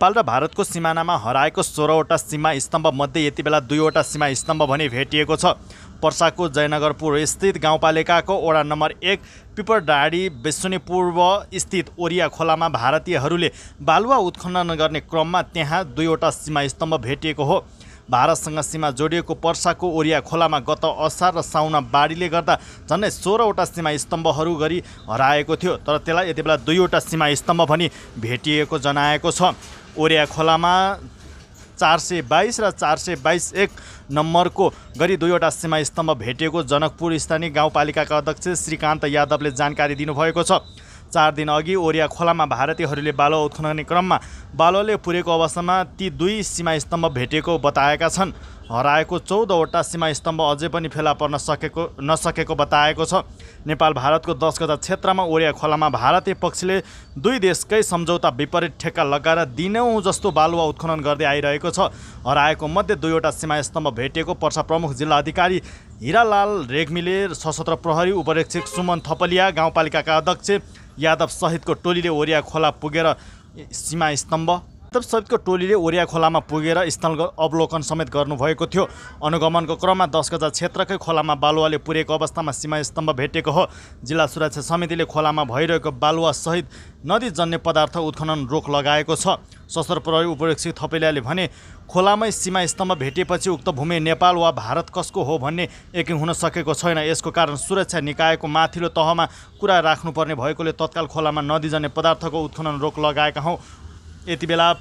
नेपाल र भारतको सिमानामा हराएको सोह्रवटा सीमा स्तम्भ मध्ये यति बेला दुईवटा सीमा स्तम्भ भने भेटिएको छ पर्साको जयनगरपुर स्थित गाउँपालिकाको ओडा नम्बर एक पिपरडाडी बेसुनी स्थित ओरिया खोलामा भारतीयहरूले बालुवा उत्खनन गर्ने क्रममा त्यहाँ दुईवटा सीमा स्तम्भ भेटिएको हो भारतसँग सीमा जोडिएको पर्साको ओरिया खोलामा गत असार र साउन बाढीले गर्दा झन्डै सोह्रवटा सीमा स्तम्भहरू गरी हराएको थियो तर त्यसलाई यति बेला दुईवटा सीमा स्तम्भ भनी भेटिएको जनाएको छ ओरिया खोलामा चार सय बाइस र चार सय बाइस एक नम्बरको गरी दुईवटा सीमा स्तम्भ भेटिएको जनकपुर स्थानीय गाउँपालिकाका अध्यक्ष श्रीकान्त यादवले जानकारी दिनुभएको छ चार दिन अघि ओरिया खोलामा भारतीयहरूले बालुवा उत्खनने क्रममा बालुवाले पुरेको अवस्थामा ती दुई सीमा स्तम्भ भेटेको बताएका छन् हराएको चौधवटा सीमा स्तम्भ अझै पनि फेला पर्न सकेको नसकेको बताएको छ नेपाल भारतको दस गजा क्षेत्रमा ओरिया खोलामा भारतीय पक्षले दुई देशकै सम्झौता विपरीत ठेक्का लगाएर दिनौँ जस्तो बालुवा उत्खनन गर्दै आइरहेको छ हराएको मध्ये दुईवटा सीमा स्तम्भ भेटिएको पर्सा प्रमुख जिल्ला अधिकारी हिरालाल रेग्मीले सशस्त्र प्रहरी उपरीक्षक सुमन थपलिया गाउँपालिकाका अध्यक्ष यादव सहितको टोलीले ओरिया खोला पुगेर सीमा स्तम्भ सहितको टोलीले ओरिया खोलामा पुगेर स्थल अवलोकन समेत गर्नुभएको थियो अनुगमनको क्रममा दस गजा क्षेत्रकै खोलामा बालुवाले पुरेको अवस्थामा सीमा स्तम्भ भेटेको हो जिल्ला सुरक्षा समितिले खोलामा भइरहेको बालुवासहित नदी जन्ने पदार्थ उत्खनन रोक लगाएको छ सशस्त्र प्रहरी उपरीक्षक थपेलियाले भने खोलामै सीमा स्तम्भ भेटिएपछि उक्त भूमि नेपाल वा भारत कसको हो भन्ने एक हुन सकेको छैन यसको कारण सुरक्षा निकायको माथिल्लो तहमा कुरा राख्नुपर्ने भएकोले तत्काल खोलामा नदी जन्ने पदार्थको उत्खनन रोक लगाएका हौँ यति बेला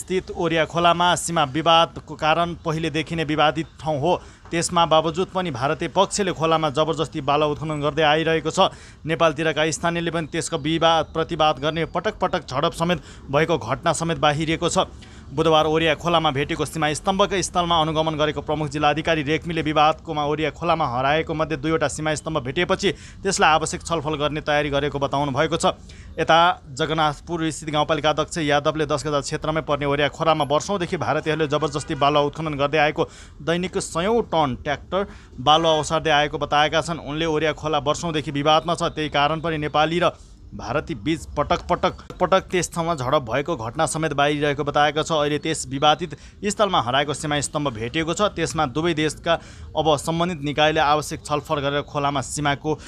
स्थित ओरिया खोलामा सीमा विवादको कारण पहिलेदेखि नै विवादित ठाउँ हो त्यसमा बावजुद पनि भारतीय पक्षले खोलामा जबरजस्ती बाला उत्खनन गर्दै आइरहेको छ नेपालतिरका स्थानीयले पनि त्यसको विवाद प्रतिवाद गर्ने पटक पटक झडप समेत भएको घटना समेत बाहिरिएको छ बुधबार ओरिया खोलामा भेटेको सीमा स्तम्भकै स्थलमा अनुगमन गरेको प्रमुख जिल्लाधिकारी रेग्मीले विवादकोमा ओरिया खोलामा हराएको मध्ये दुईवटा सीमा स्तम्भ भेटिएपछि त्यसलाई आवश्यक छलफल गर्ने तयारी गरेको बताउनु भएको छ यता जगन्नाथपुर स्थित गाउँपालिका अध्यक्ष यादवले दस गजा क्षेत्रमै पर्ने ओरिया खोलामा वर्षौँदेखि भारतीयहरूले जबरजस्ती बालुवा उत्खनन गर्दै आएको दैनिक सयौँ टन ट्र्याक्टर बालुवा ओसार्दै आएको बताएका छन् उनले ओरिया खोला वर्षौँदेखि विवादमा छ त्यही कारण पनि नेपाली र भारती बीच पटक पटक पटक त्यस ठाउँमा झडप भएको घटना समेत बाहिरिरहेको बताएको छ अहिले त्यस विवादित स्थलमा हराएको सीमा स्तम्भ भेटिएको छ त्यसमा दुवै देशका अब सम्बन्धित निकायले आवश्यक छलफल गरेर खोलामा सीमाको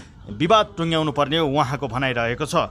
विवाद टुङ्ग्याउनु पर्ने उहाँको भनाइरहेको छ